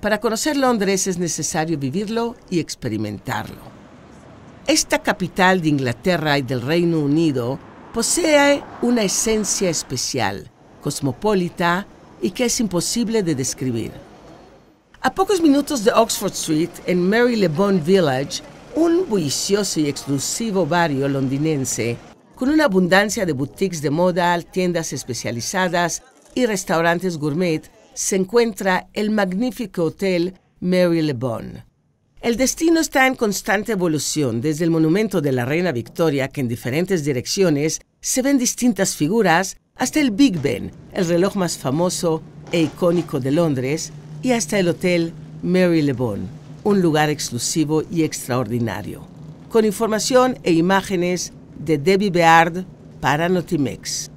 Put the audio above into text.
Para conocer Londres es necesario vivirlo y experimentarlo. Esta capital de Inglaterra y del Reino Unido posee una esencia especial, cosmopolita y que es imposible de describir. A pocos minutos de Oxford Street, en Mary Village, un bullicioso y exclusivo barrio londinense, con una abundancia de boutiques de moda, tiendas especializadas y restaurantes gourmet, se encuentra el magnífico hotel Mary Le Bon. El destino está en constante evolución, desde el monumento de la Reina Victoria, que en diferentes direcciones se ven distintas figuras, hasta el Big Ben, el reloj más famoso e icónico de Londres, y hasta el hotel Mary Le un lugar exclusivo y extraordinario. Con información e imágenes de Debbie Beard para Notimex.